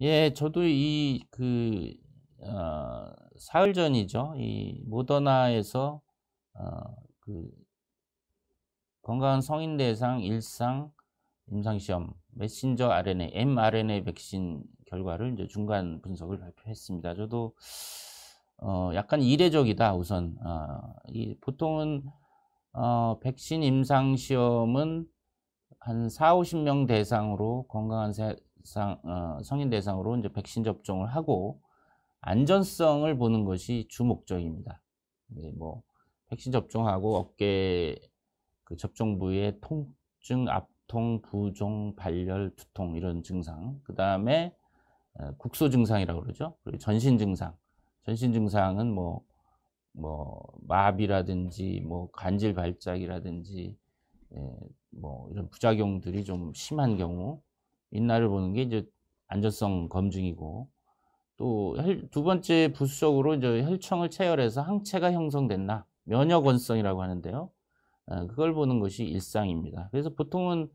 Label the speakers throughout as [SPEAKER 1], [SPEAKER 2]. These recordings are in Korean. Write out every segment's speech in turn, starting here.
[SPEAKER 1] 예, 저도 이 그 어, 사흘 전이죠. 이 모더나에서 어, 그 건강한 성인 대상 일상 임상시험 메신저 RNA, mRNA 백신 결과를 이제 중간 분석을 발표했습니다. 저도 어, 약간 이례적이다 우선 어, 이 보통은 어, 백신 임상 시험은 한 4, 50명 대상으로 건강한 세상, 어, 성인 대상으로 이제 백신 접종을 하고 안전성을 보는 것이 주 목적입니다. 네, 뭐 백신 접종하고 어깨 그 접종 부위에 통증, 압통, 부종, 발열, 두통 이런 증상, 그 다음에 어, 국소 증상이라고 그러죠. 그리고 전신 증상, 전신 증상은 뭐, 뭐 마비라든지 뭐 관절 발작이라든지 예, 뭐 이런 부작용들이 좀 심한 경우 인날를 보는 게 이제 안전성 검증이고 또 두 번째 부수적으로 이제 혈청을 채혈해서 항체가 형성됐나 면역원성이라고 하는데요. 어, 그걸 보는 것이 일상입니다. 그래서 보통은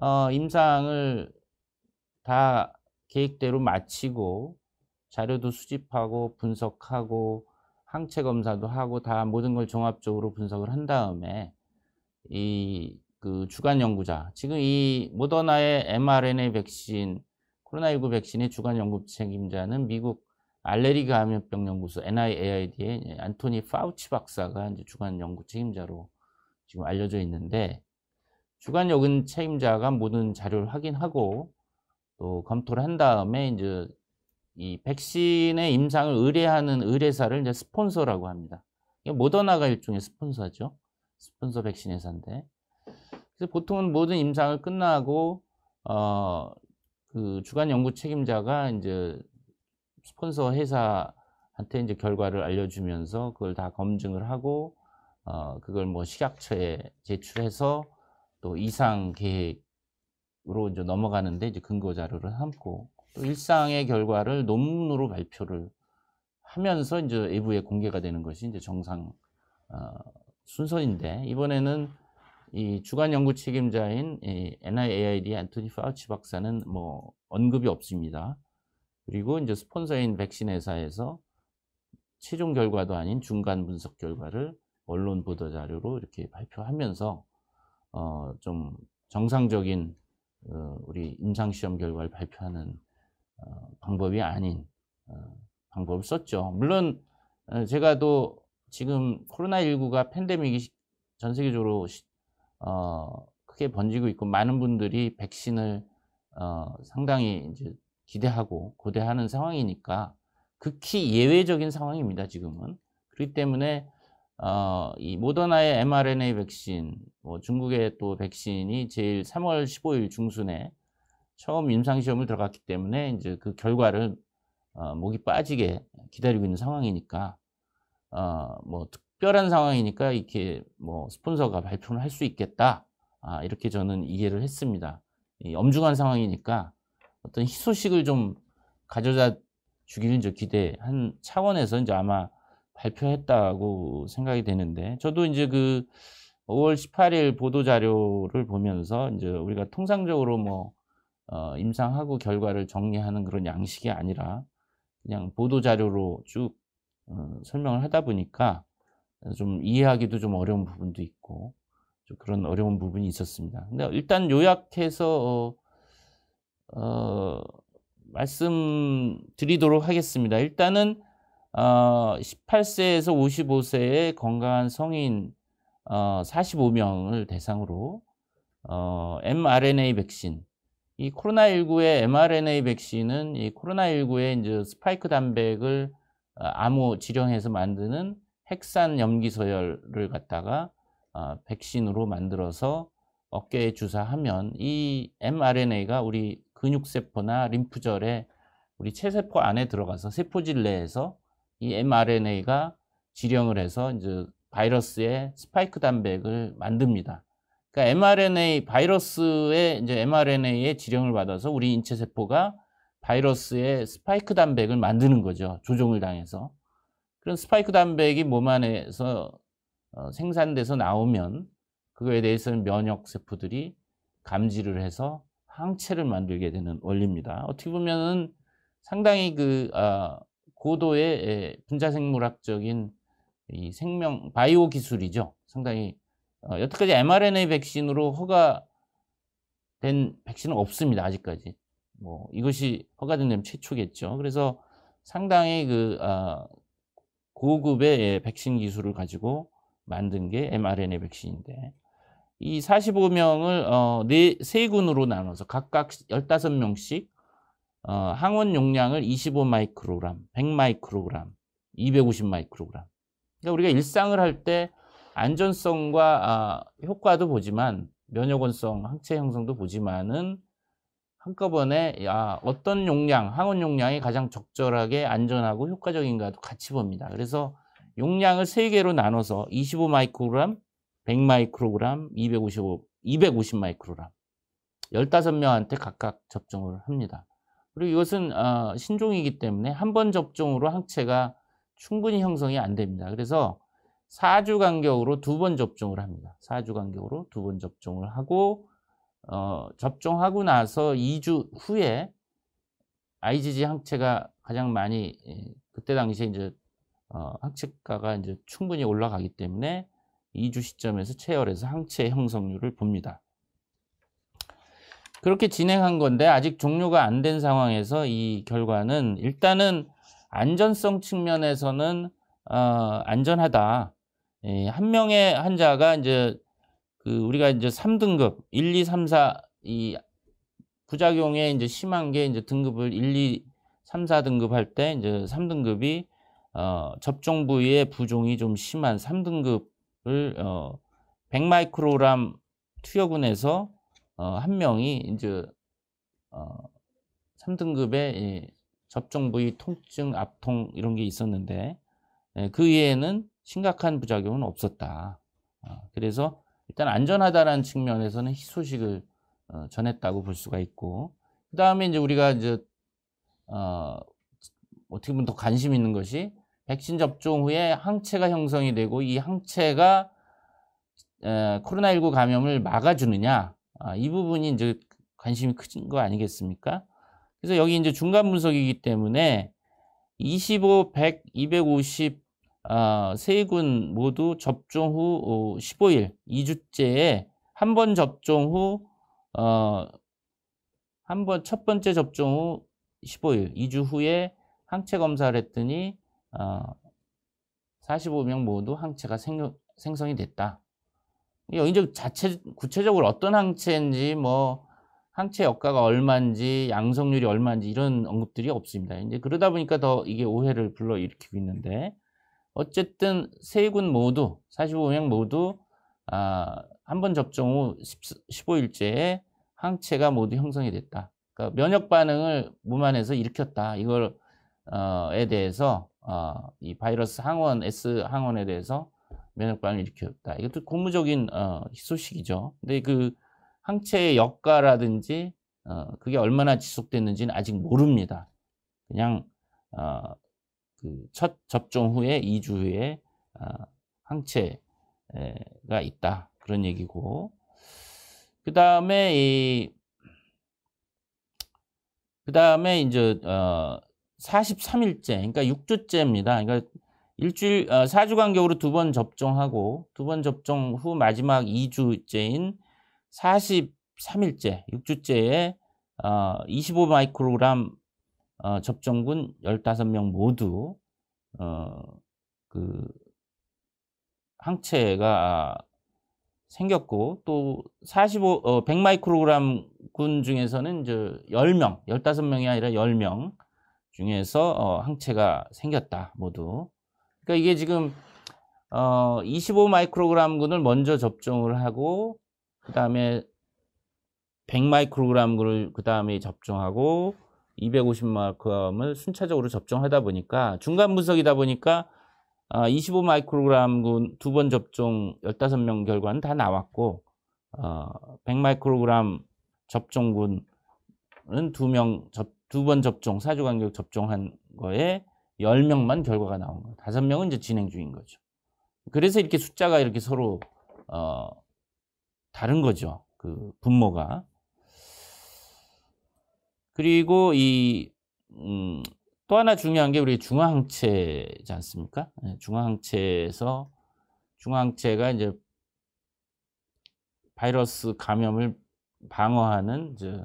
[SPEAKER 1] 어, 임상을 다 계획대로 마치고 자료도 수집하고 분석하고 항체 검사도 하고 다 모든 걸 종합적으로 분석을 한 다음에 이그 주간 연구자, 지금 이 모더나의 mRNA 백신, 코로나19 백신의 주간 연구 책임자는 미국 알레르기 감염병 연구소 NIAID의 안토니 파우치 박사가 이제 주간 연구 책임자로 지금 알려져 있는데 주간 연구 책임자가 모든 자료를 확인하고 또 검토를 한 다음에 이제 이 백신의 임상을 의뢰하는 의뢰사를 이제 스폰서라고 합니다. 이게 모더나가 일종의 스폰서죠. 스폰서 백신 회사인데 그래서 보통은 모든 임상을 끝나고 어, 그 주간 연구 책임자가 이제 스폰서 회사한테 이제 결과를 알려주면서 그걸 다 검증을 하고 어, 그걸 뭐 식약처에 제출해서 또 이상 계획으로 이제 넘어가는데 이제 근거 자료를 삼고 또 일상의 결과를 논문으로 발표를 하면서 이제 외부에 공개가 되는 것이 이제 정상 어, 순서인데 이번에는 이 주간 연구 책임자인 NIAID 안토니 파우치 박사는 뭐 언급이 없습니다. 그리고 이제 스폰서인 백신 회사에서 최종 결과도 아닌 중간 분석 결과를 언론 보도 자료로 이렇게 발표하면서 어좀 정상적인 어 우리 임상 시험 결과를 발표하는 어 방법이 아닌 어 방법을 썼죠. 물론 어, 제가 도 지금 코로나19가 팬데믹이 전 세계적으로 어, 크게 번지고 있고 많은 분들이 백신을 어, 상당히 이제 기대하고 고대하는 상황이니까 극히 예외적인 상황입니다 지금은 그렇기 때문에 어, 이 모더나의 mRNA 백신 뭐 중국의 또 백신이 제일 3월 15일 중순에 처음 임상 시험을 들어갔기 때문에 이제 그 결과를 어, 목이 빠지게 기다리고 있는 상황이니까 어, 뭐 특별한 상황이니까 이렇게 뭐 스폰서가 발표를 할 수 있겠다. 아, 이렇게 저는 이해를 했습니다. 엄중한 상황이니까 어떤 희소식을 좀 가져다 주기를 이제 기대한 차원에서 이제 아마 발표했다고 생각이 되는데 저도 이제 그 5월 18일 보도 자료를 보면서 이제 우리가 통상적으로 뭐 어, 임상하고 결과를 정리하는 그런 양식이 아니라 그냥 보도 자료로 쭉 어, 설명을 하다 보니까 좀 이해하기도 좀 어려운 부분도 있고 좀 그런 어려운 부분이 있었습니다. 근데 일단 요약해서 어, 어, 말씀드리도록 하겠습니다. 일단은 어, 18세에서 55세의 건강한 성인 어, 45명을 대상으로 어, mRNA 백신 이 코로나19의 mRNA 백신은 이 코로나19의 이제 스파이크 단백을 어, 암호 지령해서 만드는 핵산 염기소열을 갖다가 어, 백신으로 만들어서 어깨에 주사하면 이 mRNA가 우리 근육세포나 림프절에 우리 체세포 안에 들어가서 세포질 내에서 이 mRNA가 지령을 해서 이제 바이러스의 스파이크 단백을 만듭니다. 그러니까 mRNA 바이러스의 이제 mRNA의 지령을 받아서 우리 인체 세포가 바이러스의 스파이크 단백을 만드는 거죠. 조종을 당해서. 그런 스파이크 단백이 몸 안에서 어, 생산돼서 나오면 그거에 대해서는 면역 세포들이 감지를 해서 항체를 만들게 되는 원리입니다. 어떻게 보면은 상당히 그 아, 고도의 예, 분자생물학적인 이 생명 바이오 기술이죠. 상당히 어, 여태까지 mRNA 백신으로 허가된 백신은 없습니다. 아직까지 뭐 이것이 허가된 데는 최초겠죠. 그래서 상당히 그 아, 고급의 예, 백신 기술을 가지고 만든 게 mRNA 백신인데 이 45명을 어, 네, 세 군으로 나눠서 각각 15명씩 어, 항원 용량을 25 마이크로그램, 100 마이크로그램, 250 마이크로그램. 그러니까 우리가 일상을 할 때 안전성과 아, 효과도 보지만 면역원성, 항체 형성도 보지만은 한꺼번에 야, 어떤 용량, 항원 용량이 가장 적절하게 안전하고 효과적인가도 같이 봅니다. 그래서 용량을 세개로 나눠서 25 마이크로그램, 100 마이크로그램, 255, 250 마이크로그램 15명한테 각각 접종을 합니다. 그리고 이것은 어, 신종이기 때문에 한 번 접종으로 항체가 충분히 형성이 안 됩니다. 그래서 4주 간격으로 두 번 접종을 합니다. 4주 간격으로 두 번 접종을 하고 어, 접종하고 나서 2주 후에 IgG 항체가 가장 많이 예, 그때 당시에 이제 어, 항체가가 이제 충분히 올라가기 때문에 2주 시점에서 체열해서 항체 형성률을 봅니다. 그렇게 진행한 건데 아직 종료가 안 된 상황에서 이 결과는 일단은 안전성 측면에서는 어, 안전하다. 예, 한 명의 환자가 이제 그 우리가 이제 3등급 1, 2, 3, 4이 부작용에 이제 심한 게 이제 등급을 1, 2, 3, 4등급 할 때 이제 3등급이 어, 접종 부위의 부종이 좀 심한 3등급을 어, 100마이크로람 투여군에서 어, 한 명이 이제 어, 3등급의 예, 접종 부위 통증, 압통 이런 게 있었는데 예, 그 외에는 심각한 부작용은 없었다. 어, 그래서 일단 안전하다라는 측면에서는 희소식을 어, 전했다고 볼 수가 있고 그 다음에 이제 우리가 이제 어, 어떻게 보면 더 관심 있는 것이 백신 접종 후에 항체가 형성이 되고 이 항체가 에, 코로나19 감염을 막아주느냐 아, 이 부분이 이제 관심이 크진 거 아니겠습니까? 그래서 여기 이제 중간 분석이기 때문에 25, 100, 250 아, 세군 모두 접종 후 15일 어, 2주째에 한 번 접종 후한 번첫 어, 번째 접종 후 15일 2주 후에 항체 검사를 했더니 45명 어, 모두 항체가 생, 성이 됐다. 여기서 자체 구체적으로 어떤 항체인지 뭐 항체 역가가 얼마인지 양성률이 얼마인지 이런 언급들이 없습니다. 이제 그러다 보니까 더 이게 오해를 불러일으키고 있는데 어쨌든 세 군 모두 45명 모두 아, 한 번 접종 후 15일째에 항체가 모두 형성이 됐다. 그러니까 면역 반응을 무만에서 일으켰다. 이걸 어에 대해서 어이 바이러스 항원 S 항원에 대해서 면역 반응을 일으켰다. 이것도 고무적인 어 소식이죠. 근데 그 항체의 역과라든지어 그게 얼마나 지속됐는지는 아직 모릅니다. 그냥 어 그첫 접종 후에 2주 후에 아, 항체가 있다 그런 얘기고 그 다음에 이그 다음에 이제 어 43일째 그러니까 6주째입니다. 그러니까 일주일 어, 4주 간격으로 두 번 접종하고 두 번 접종 후 마지막 2주째인 43일째 6주째에 어, 25 마이크로그램 어, 접종군 15명 모두 어, 그 항체가 생겼고 또 45, 어, 100마이크로그램 군 중에서는 저 10명, 15명이 아니라 10명 중에서 어, 항체가 생겼다 모두. 그러니까 이게 지금 어, 25마이크로그램 군을 먼저 접종을 하고 그 다음에 100마이크로그램 군을 그 다음에 접종하고 250마이크럼을 순차적으로 접종하다 보니까 중간 분석이다 보니까 25마이크로그램군 아, 두번 접종 15명 결과는 다 나왔고 100마이크로그램 어, 접종군은 두명 두번 접종, 4주 간격 접종한 거에 10명만 결과가 나온 거예요. 5명은 이제 진행 중인 거죠. 그래서 이렇게 숫자가 이렇게 서로 어, 다른 거죠. 그 분모가. 그리고 이, 음, 또 하나 중요한 게 우리 중화항체지 않습니까? 예, 중화항체에서, 중화항체가 이제 바이러스 감염을 방어하는 이제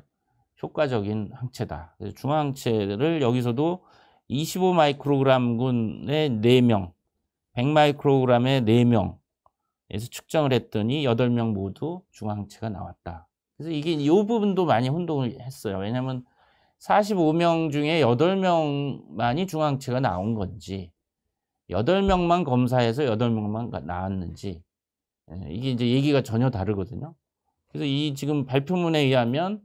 [SPEAKER 1] 효과적인 항체다. 그래서 중화항체를 여기서도 25마이크로그램군의 4명, 100마이크로그램의 4명에서 측정을 했더니 8명 모두 중화항체가 나왔다. 그래서 이게 이 부분도 많이 혼동을 했어요. 왜냐하면 45명 중에 8명만이 중앙체가 나온 건지, 8명만 검사해서 8명만 나왔는지, 예, 이게 이제 얘기가 전혀 다르거든요. 그래서 이 지금 발표문에 의하면,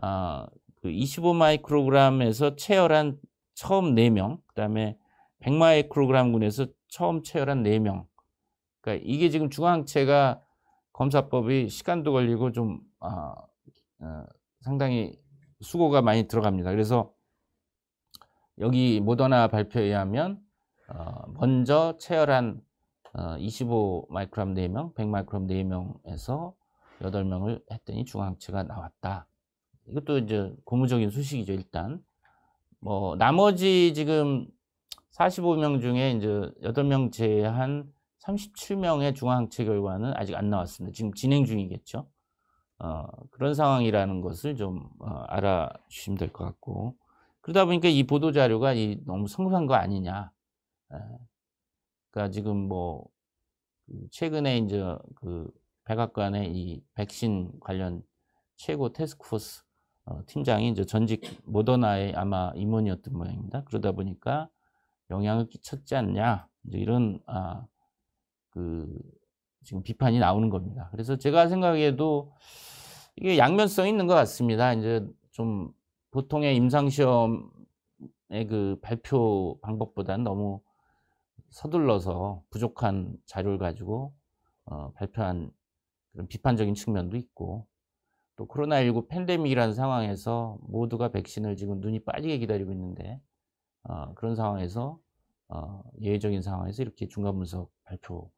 [SPEAKER 1] 아, 그 25마이크로그램에서 체열한 처음 4명, 그 다음에 100마이크로그램군에서 처음 체열한 4명. 그러니까 이게 지금 중앙체가 검사법이 시간도 걸리고 좀, 아, 어, 상당히 수고가 많이 들어갑니다. 그래서 여기 모더나 발표에 의하면 어, 먼저 채혈한 25 어, 마이크롬 4명, 100 마이크롬 4명에서 8명을 했더니 중항체가 나왔다. 이것도 이제 고무적인 수식이죠, 일단. 뭐, 나머지 지금 45명 중에 이제 8명 제한 37명의 중항체 결과는 아직 안 나왔습니다. 지금 진행 중이겠죠. 어, 그런 상황이라는 것을 좀 어, 알아주시면 될 것 같고 그러다 보니까 이 보도 자료가 이 너무 성급한 거 아니냐. 에, 예. 그러니까 지금 뭐 그 최근에 이제 그 백악관의 이 백신 관련 최고 테스크포스 어, 팀장이 이제 전직 모더나의 아마 임원이었던 모양입니다. 그러다 보니까 영향을 끼쳤지 않냐. 이제 이런 아, 그 지금 비판이 나오는 겁니다. 그래서 제가 생각해도 이게 양면성 있는 것 같습니다. 이제 좀 보통의 임상시험의 그 발표 방법보다는 너무 서둘러서 부족한 자료를 가지고 어, 발표한 그런 비판적인 측면도 있고 또 코로나19 팬데믹이라는 상황에서 모두가 백신을 지금 눈이 빠지게 기다리고 있는데 어, 그런 상황에서 어, 예외적인 상황에서 이렇게 중간 분석 발표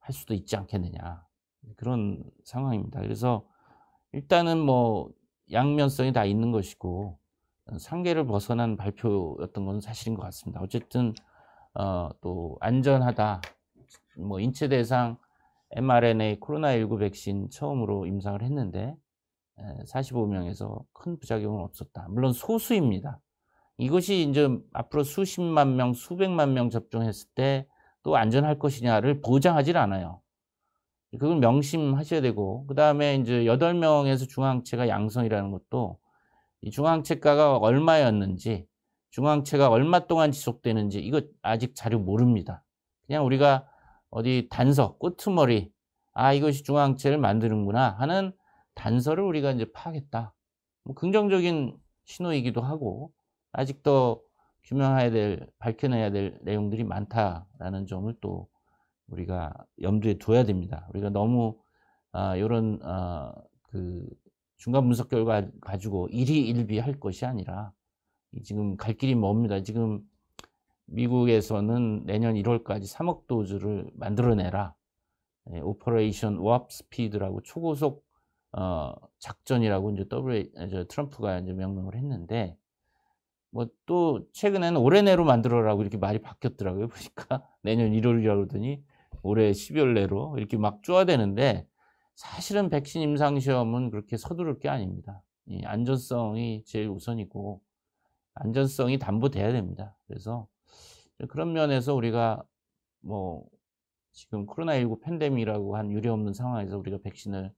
[SPEAKER 1] 할 수도 있지 않겠느냐 네, 그런 상황입니다. 그래서 일단은 뭐 양면성이 다 있는 것이고 상계를 벗어난 발표였던 건 사실인 것 같습니다. 어쨌든 어, 또 안전하다, 뭐 인체 대상 mRNA 코로나19 백신 처음으로 임상을 했는데 45명에서 큰 부작용은 없었다. 물론 소수입니다. 이것이 이제 앞으로 수십만 명, 수백만 명 접종했을 때또 안전할 것이냐를 보장하지 않아요. 그건 명심하셔야 되고 그 다음에 이제 여덟 명에서 중앙체가 양성이라는 것도 이 중앙체가가 얼마였는지 중앙체가 얼마 동안 지속되는지 이거 아직 자료 모릅니다. 그냥 우리가 어디 단서, 꼬트머리, 아 이것이 중앙체를 만드는구나 하는 단서를 우리가 이제 파겠다. 뭐 긍정적인 신호이기도 하고 아직도 규명해야 될, 밝혀내야 될 내용들이 많다라는 점을 또 우리가 염두에 둬야 됩니다. 우리가 너무 아, 이런 아, 그 중간 분석 결과 가지고 일희일비 할 것이 아니라 지금 갈 길이 멉니다. 지금 미국에서는 내년 1월까지 3억 도즈를 만들어내라. 예, 오퍼레이션 워프 스피드라고 초고속 어, 작전이라고 이제 W 트럼프가 이제 명명을 했는데 뭐또 최근에는 올해 내로 만들어라고 이렇게 말이 바뀌었더라고요. 보니까 내년 1월이라고 그러더니 올해 12월 내로 이렇게 막 쪼아대는데 사실은 백신 임상 시험은 그렇게 서두를 게 아닙니다. 이 안전성이 제일 우선이고 안전성이 담보돼야 됩니다. 그래서 그런 면에서 우리가 뭐 지금 코로나19 팬데믹이라고 한 유례없는 상황에서 우리가 백신을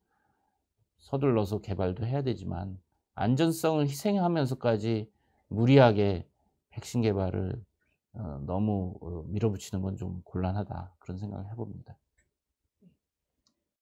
[SPEAKER 1] 서둘러서 개발도 해야 되지만 안전성을 희생하면서까지 무리하게 백신 개발을 어, 너무 어, 밀어붙이는 건 좀 곤란하다 그런 생각을 해봅니다.